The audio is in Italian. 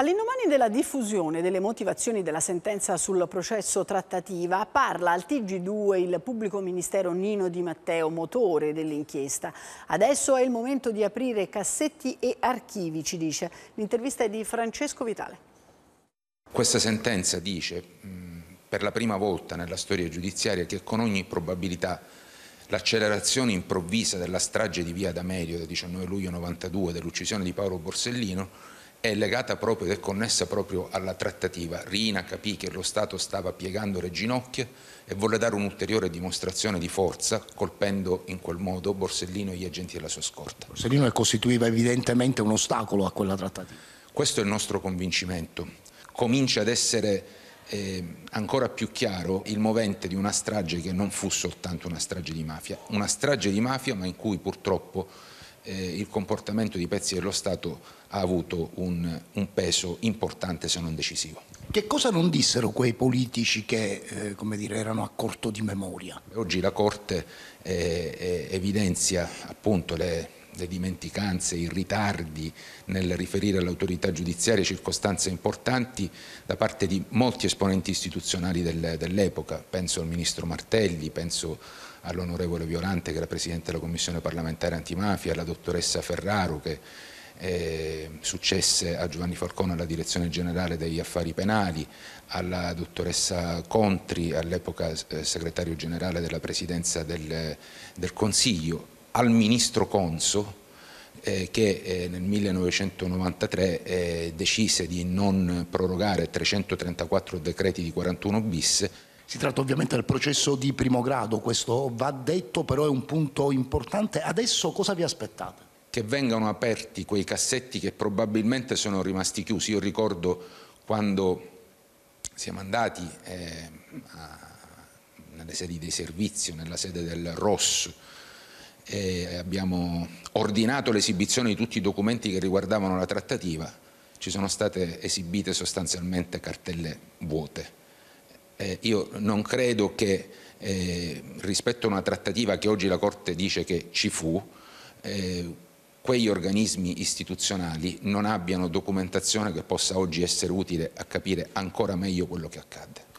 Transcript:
All'indomani della diffusione delle motivazioni della sentenza sul processo trattativa, parla al TG2 il pubblico ministero Nino Di Matteo, motore dell'inchiesta. Adesso è il momento di aprire cassetti e archivi, ci dice. L'intervista è di Francesco Vitale. Questa sentenza dice, per la prima volta nella storia giudiziaria, che con ogni probabilità l'accelerazione improvvisa della strage di Via D'Amelio del 19 luglio 92 dell'uccisione di Paolo Borsellino è legata proprio ed è connessa proprio alla trattativa. Rina capì che lo Stato stava piegando le ginocchia e volle dare un'ulteriore dimostrazione di forza colpendo in quel modo Borsellino e gli agenti della sua scorta. Borsellino costituiva evidentemente un ostacolo a quella trattativa. Questo è il nostro convincimento. Comincia ad essere eh, ancora più chiaro il movente di una strage che non fu soltanto una strage di mafia, una strage di mafia ma in cui purtroppo eh, il comportamento di pezzi dello Stato ha avuto un, un, peso importante se non decisivo. Che cosa non dissero quei politici che eh, dire, erano a corto di memoria? Oggi la Corte eh, eh evidenzia appunto le le dimenticanze, i ritardi nel riferire alle autorità giudiziarie circostanze importanti da parte di molti esponenti istituzionali del, dell'epoca, penso al Ministro Martelli, penso all'onorevole Violante che era Presidente della Commissione parlamentare antimafia, alla dottoressa Ferraro che eh, successe a Giovanni Falcone alla direzione generale degli affari penali, alla dottoressa Contri, all'epoca eh, segretario generale della presidenza del, del Consiglio al ministro Conso eh, che eh, nel 1993 eh, decise di non prorogare 334 decreti di 41 bis. Si tratta ovviamente del processo di primo grado, questo va detto, però è un punto importante. Adesso cosa vi aspettate? Che vengano aperti quei cassetti che probabilmente sono rimasti chiusi. Io ricordo quando siamo andati eh, a, nelle sedi dei servizi, nella sede del Rosso, eh, abbiamo ordinato l'esibizione di tutti i documenti che riguardavano la trattativa, ci sono state esibite sostanzialmente cartelle vuote. Eh, io non credo che eh, rispetto a una trattativa che oggi la Corte dice che ci fu, eh, quegli organismi istituzionali non abbiano documentazione che possa oggi essere utile a capire ancora meglio quello che accadde.